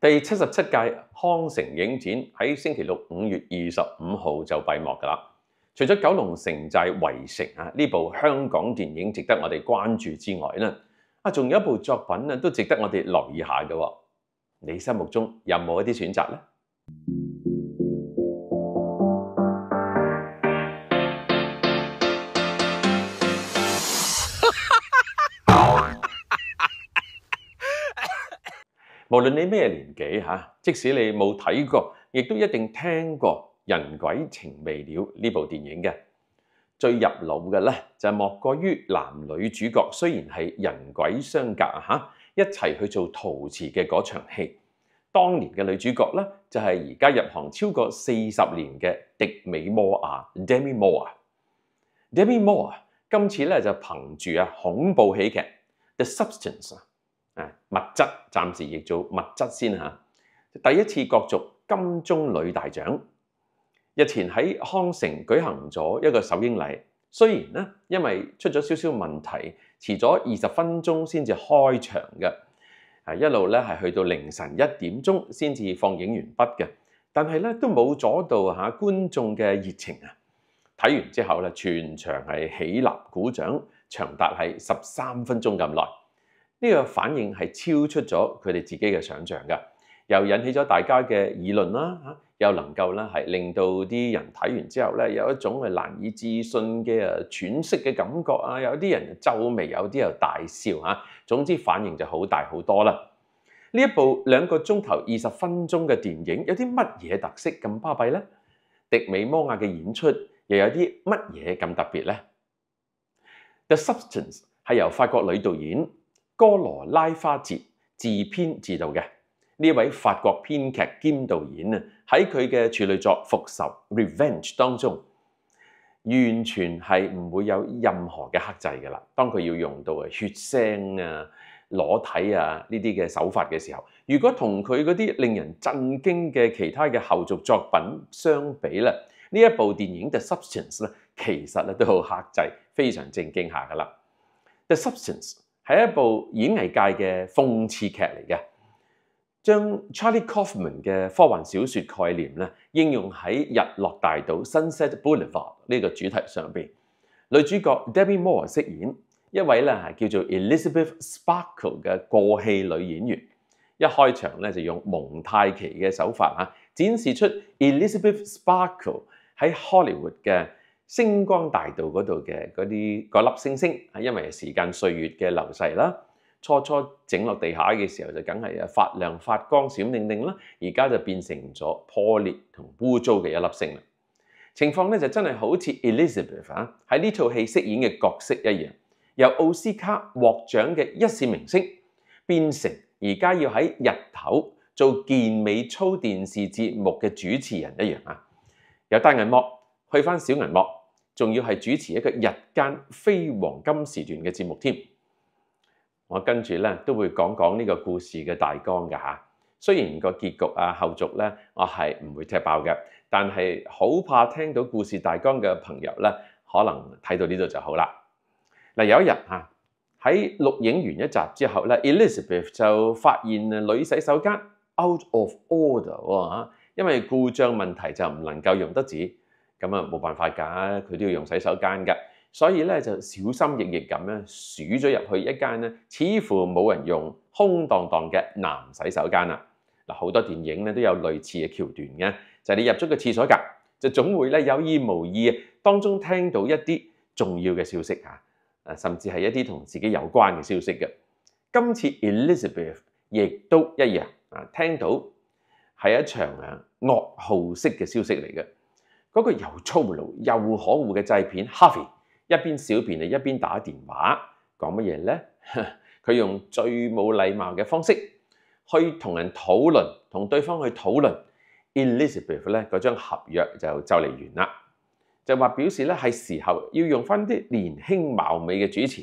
第七十七届康城影展喺星期六五月二十五号就闭幕噶啦。除咗九龙城寨围城啊呢部香港电影值得我哋关注之外呢，啊仲有一部作品呢都值得我哋留意下嘅。你心目中有冇一啲选择呢？無論你咩年紀即使你冇睇過，亦都一定聽過《人鬼情未了》呢部電影嘅。最入腦嘅咧，就莫過於男女主角雖然係人鬼相隔一齊去做陶瓷嘅嗰場戲。當年嘅女主角呢，就係而家入行超過四十年嘅迪美摩亞 d e m i Moore）。d e m i Moore 今次咧就憑住啊恐怖喜劇《The Substance》。物质暂时亦做物质先吓。第一次角逐金钟女大奖，日前喺康城举行咗一个首映礼。虽然咧，因为出咗少少问题，迟咗二十分钟先至开场嘅。啊，一路咧系去到凌晨一点钟先至放映完毕嘅。但系咧都冇阻到吓观众嘅热情啊！睇完之后咧，全场系起立鼓掌，长达系十三分钟咁耐。呢個反應係超出咗佢哋自己嘅想象嘅，又引起咗大家嘅議論啦。又能夠咧係令到啲人睇完之後咧有一種係難以置信嘅啊喘息嘅感覺啊，有啲人皺眉，有啲又大笑嚇。總之反應就好大好多啦。呢一部兩個鐘頭二十分鐘嘅電影有啲乜嘢特色咁巴閉呢？迪美摩亞嘅演出又有啲乜嘢咁特別呢 t h e substance 係由法國女導演。《哥罗拉花节》自编自导嘅呢位法国编剧兼导演啊，喺佢嘅处女作《复仇》（Revenge） 当中，完全系唔会有任何嘅克制噶啦。当佢要用到血腥啊裸体啊呢啲嘅手法嘅时候，如果同佢嗰啲令人震惊嘅其他嘅后续作品相比咧，呢一部电影嘅 substance 咧，其实咧都好克制，非常正经下噶啦。The substance。係一部演藝界嘅諷刺劇嚟嘅，將 Charlie Kaufman 嘅科幻小説概念咧應用喺日落大道 （Sunset Boulevard） 呢個主題上邊。女主角 Debbie Moore 飾演一位咧叫做 Elizabeth Sparkle 嘅過氣女演員。一開場咧就用蒙太奇嘅手法展示出 Elizabeth Sparkle 喺 Hollywood 嘅。星光大道嗰度嘅嗰啲嗰粒星星，係因為時間歲月嘅流逝啦，初初整落地下嘅時候就梗係發亮發光閃叮叮啦，而家就變成咗破裂同污糟嘅一粒星啦。情況咧就真係好似 Elizabeth 啊，喺呢套戲飾演嘅角色一樣，由奧斯卡獲獎嘅一線明星變成而家要喺日頭做健美操電視節目嘅主持人一樣啊，有大銀幕去翻小銀幕。仲要係主持一個日間非黃金時段嘅節目添，我跟住咧都會講講呢個故事嘅大綱嘅嚇。雖然個結局啊後續咧，我係唔會踢爆嘅，但係好怕聽到故事大綱嘅朋友咧，可能睇到呢度就好啦。嗱有一日嚇喺錄影完一集之後咧，Elizabeth 就發現女洗手間 out of order 喎因為故障問題就唔能夠用得止。咁啊，冇辦法㗎，佢都要用洗手間㗎，所以咧就小心翼翼咁咧，鼠咗入去一間咧，似乎冇人用、空蕩蕩嘅男洗手間啦。嗱，好多電影咧都有類似嘅橋段嘅，就你入咗個廁所㗎，就總會咧有意無意當中聽到一啲重要嘅消息啊，甚至係一啲同自己有關嘅消息嘅。今次 Elizabeth 亦都一樣啊，聽到係一場啊噩耗式嘅消息嚟嘅。嗰個又粗魯又可惡嘅製片 h a r e y 一邊小便一邊打電話講乜嘢咧？佢用最冇禮貌嘅方式去同人討論，同對方去討論 Elizabeth 咧嗰張合約就就嚟完啦，就話表示咧係時候要用翻啲年輕貌美嘅主持，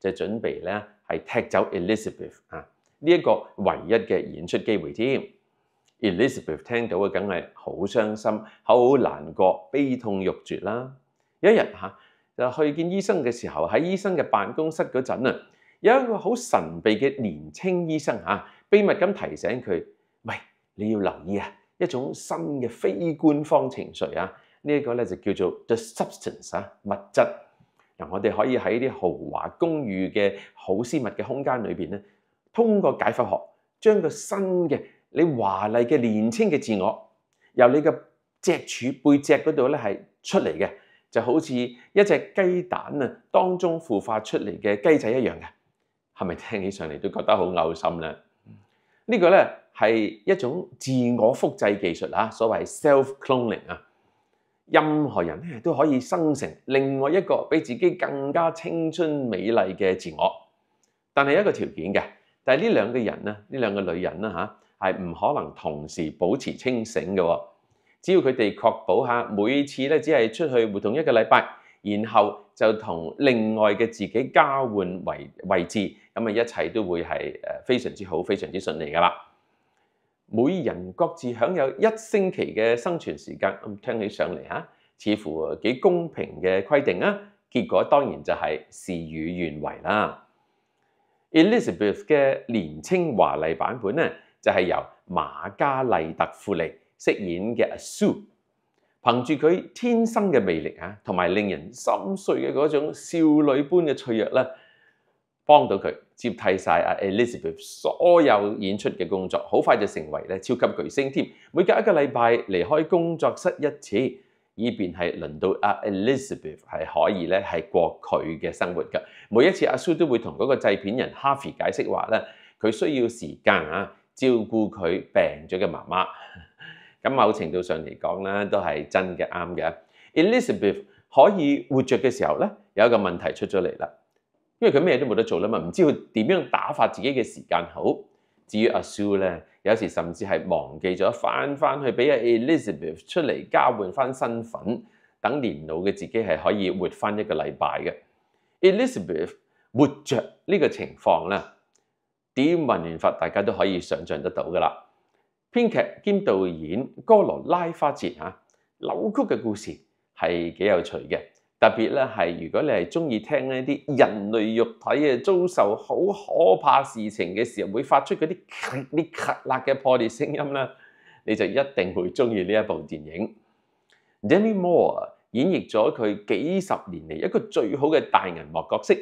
就準備咧係踢走 Elizabeth 啊！呢一個唯一嘅演出機會添。Elizabeth 聽到嘅梗係好傷心、好難過、悲痛欲絕啦！有一日嚇，就去見醫生嘅時候，喺醫生嘅辦公室嗰陣啊，有一個好神秘嘅年青醫生嚇，秘密咁提醒佢：，喂，你要留意啊，一種新嘅非官方情緒啊，呢一個咧就叫做 the substance 啊，物質。嗱，我哋可以喺啲豪華公寓嘅好私密嘅空間裏邊咧，通過解剖學將個新嘅。你華麗嘅年青嘅自我，由你嘅脊柱背脊嗰度咧係出嚟嘅，就好似一隻雞蛋啊當中孵化出嚟嘅雞仔一樣嘅，係咪聽起上嚟都覺得好嘔心咧？呢個咧係一種自我複製技術啊，所謂 self cloning 啊，任何人咧都可以生成另外一個比自己更加青春美麗嘅自我，但係有一個條件嘅，但係呢兩個人咧，呢兩個女人啦嚇。係唔可能同時保持清醒嘅。只要佢哋確保下，每次咧只係出去活動一個禮拜，然後就同另外嘅自己交換位位置，咁啊一切都會係非常之好、非常之順利噶啦。每人各自享有一星期嘅生存時間，咁聽起上嚟嚇似乎幾公平嘅規定啊。結果當然就係事與願違啦。Elizabeth 嘅年青華麗版本咧。就係由馬加麗特富利飾演嘅阿蘇，憑住佢天生嘅魅力啊，同埋令人心碎嘅嗰種少女般嘅脆弱啦，幫到佢接替曬阿 Elizabeth 所有演出嘅工作，好快就成為咧超級巨星添。每隔一個禮拜離開工作室一次，以便係輪到阿 Elizabeth 係可以咧係過佢嘅生活㗎。每一次阿蘇都會同嗰個製片人 Harvey 解釋話咧，佢需要時間啊。照顧佢病咗嘅媽媽，咁某程度上嚟講咧，都係真嘅啱嘅。Elizabeth 可以活着嘅時候咧，有一個問題出咗嚟啦，因為佢咩都冇得做啦嘛，唔知佢點樣打發自己嘅時間好。至於阿 Sue 咧，有時甚至係忘記咗翻翻去俾阿 Elizabeth 出嚟交換翻身份，等年老嘅自己係可以活翻一個禮拜嘅。Elizabeth 活着呢個情況咧。點文言法，大家都可以想象得到噶啦。編劇兼導演哥羅拉花節嚇，扭曲嘅故事係幾有趣嘅。特別咧係如果你係中意聽一啲人類肉體啊遭受好可怕事情嘅時候會發出嗰啲啲喀喇嘅破裂聲音啦，你就一定會中意呢一部電影。Danny Moore 演繹咗佢幾十年嚟一個最好嘅大銀幕角色。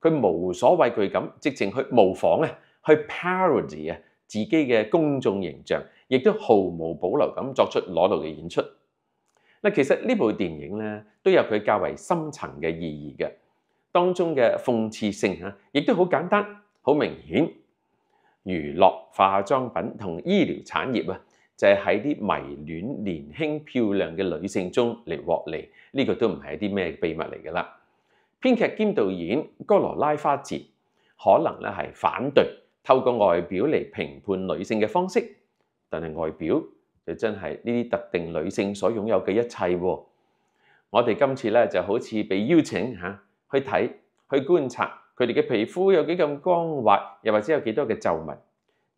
佢無所畏懼咁，直情去模仿啊，去 parody 啊，自己嘅公眾形象，亦都毫無保留咁作出攞到嘅演出。嗱，其實呢部電影咧都有佢較為深層嘅意義嘅，當中嘅諷刺性嚇，亦都好簡單、好明顯。娛樂化妝品同醫療產業啊，就係喺啲迷戀年輕漂亮嘅女性中嚟獲利，呢個都唔係一啲咩秘密嚟㗎啦。編劇兼導演哥羅拉花節可能咧係反對透過外表嚟評判女性嘅方式，但係外表就真係呢啲特定女性所擁有嘅一切。喎。我哋今次咧就好似被邀請嚇去睇去觀察佢哋嘅皮膚有幾咁光滑，又或者有幾多嘅皺紋。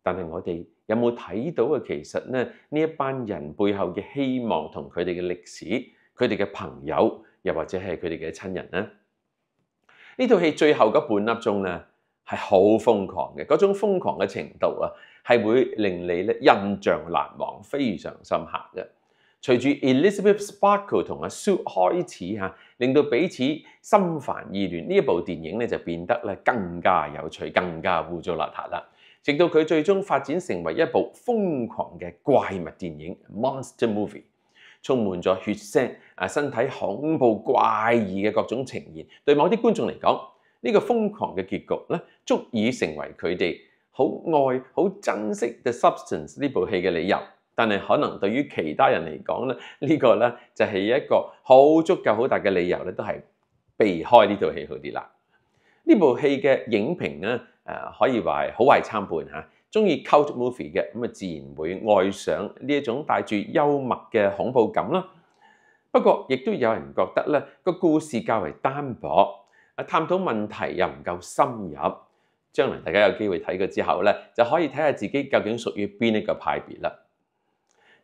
但係我哋有冇睇到嘅其實咧呢一班人背後嘅希望同佢哋嘅歷史、佢哋嘅朋友又或者係佢哋嘅親人咧？呢套戲最後嗰半粒鐘咧係好瘋狂嘅，嗰種瘋狂嘅程度啊係會令你印象難忘、非常深刻嘅。隨住 Elizabeth Sparkle 同阿 s u e 開始嚇，令到彼此心煩意亂，呢一部電影咧就變得咧更加有趣、更加污糟邋遢啦。直到佢最終發展成為一部瘋狂嘅怪物電影《Monster Movie》。充滿咗血腥啊，身體恐怖怪異嘅各種呈現，對某啲觀眾嚟講，呢個瘋狂嘅結局咧，足以成為佢哋好愛、好珍惜嘅 substance 呢部戲嘅理由。但係可能對於其他人嚟講咧，呢個咧就係一個好足夠、好大嘅理由咧，都係避開呢套戲好啲啦。呢部戲嘅影評咧，誒可以話係好壞參半嚇。中意 cult movie 嘅咁啊，自然會愛上呢一種帶住幽默嘅恐怖感啦。不過，亦都有人覺得咧個故事較為單薄，啊，探討問題又唔夠深入。將來大家有機會睇過之後咧，就可以睇下自己究竟屬於邊一個派別啦。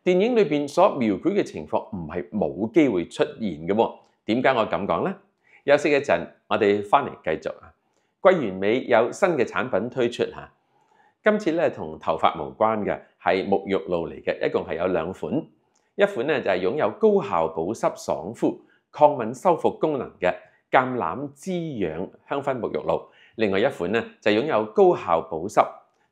電影裏邊所描繪嘅情況唔係冇機會出現嘅喎。點解我咁講呢？休息一陣，我哋翻嚟繼續啊。季元美有新嘅產品推出嚇。今次咧同頭髮無關嘅係沐浴露嚟嘅，一共係有兩款。一款咧就係擁有高效保濕、爽膚、抗敏修復功能嘅橄欖滋養香氛沐浴露；另外一款咧就係擁有高效保濕、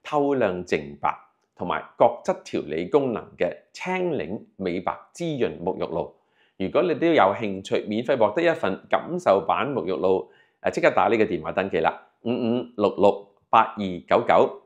透亮淨白同埋角質調理功能嘅青檸美白滋潤沐浴露。如果你都有興趣，免費獲得一份感受版沐浴露，即刻打呢個電話登記啦，五五六六八二九九。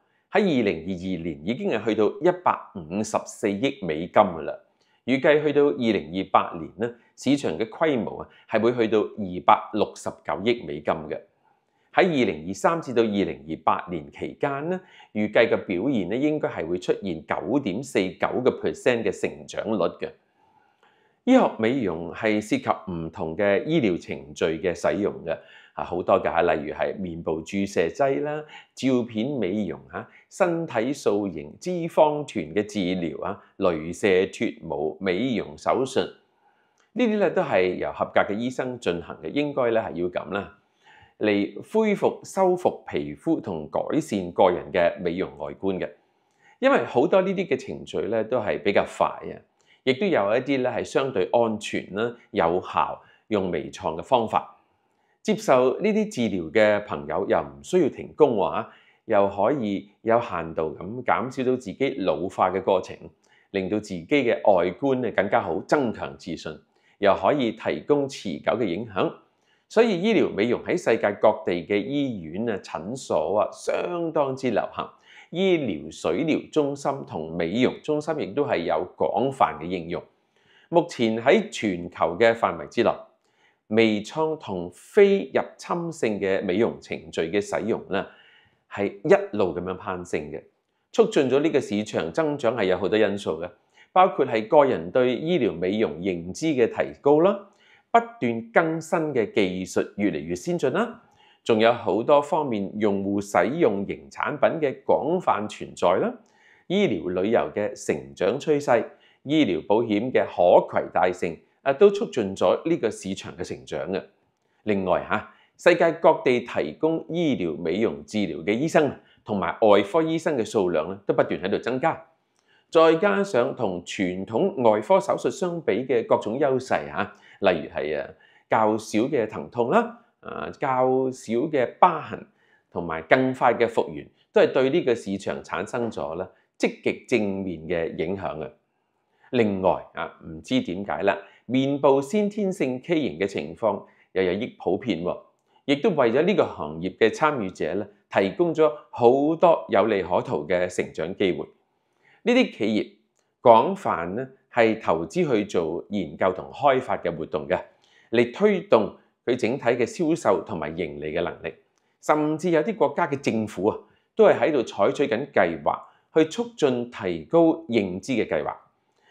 喺二零二二年已經係去到一百五十四億美金噶啦，預計去到二零二八年咧，市場嘅規模啊係會去到二百六十九億美金嘅。喺二零二三至到二零二八年期間咧，預計嘅表現咧應該係會出現九點四九嘅 percent 嘅成長率嘅。醫學美容係涉及唔同嘅醫療程序嘅使用嘅。啊，好多嘅例如係面部注射劑啦、照片美容嚇、身體塑形、脂肪團嘅治療啊、雷射脱毛、美容手術呢啲咧，都係由合格嘅醫生進行嘅，應該咧係要咁啦，嚟恢復、修復皮膚同改善個人嘅美容外觀嘅。因為好多呢啲嘅程序咧，都係比較快啊，亦都有一啲咧係相對安全啦、有效用微創嘅方法。接受呢啲治療嘅朋友又唔需要停工話，又可以有限度咁減少到自己老化嘅過程，令到自己嘅外觀更加好，增強自信，又可以提供持久嘅影響。所以醫療美容喺世界各地嘅醫院啊、診所啊，相當之流行。醫療水療中心同美容中心亦都係有廣泛嘅應用。目前喺全球嘅範圍之內。微创同非入侵性嘅美容程序嘅使用咧，系一路咁样攀升嘅，促进咗呢个市场增长系有好多因素嘅，包括系个人对医疗美容认知嘅提高啦，不断更新嘅技术越嚟越先进啦，仲有好多方面用户使用型产品嘅广泛存在啦，医疗旅游嘅成长趋势，医疗保险嘅可携带性。啊，都促進咗呢個市場嘅成長嘅。另外嚇，世界各地提供醫療美容治療嘅醫生同埋外科醫生嘅數量咧，都不斷喺度增加。再加上同傳統外科手術相比嘅各種優勢嚇，例如係啊較少嘅疼痛啦，啊較少嘅疤痕同埋更快嘅復原，都係對呢個市場產生咗咧積極正面嘅影響嘅。另外啊，唔知點解啦～面部先天性畸形嘅情況又有益普遍，喎，亦都為咗呢個行業嘅參與者咧提供咗好多有利可圖嘅成長機會。呢啲企業廣泛咧係投資去做研究同開發嘅活動嘅，嚟推動佢整體嘅銷售同埋盈利嘅能力。甚至有啲國家嘅政府啊，都係喺度採取緊計劃去促進提高認知嘅計劃。